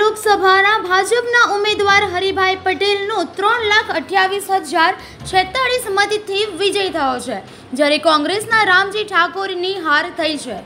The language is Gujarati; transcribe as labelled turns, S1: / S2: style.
S1: લોકસભાના ભાજપના ઉમેદવાર હરિભાઈ પટેલનો ત્રણ લાખ અઠ્યાવીસ હજાર છેતાળીસ મતથી વિજય થયો છે જ્યારે કોંગ્રેસના રામજી ઠાકોરની હાર થઈ છે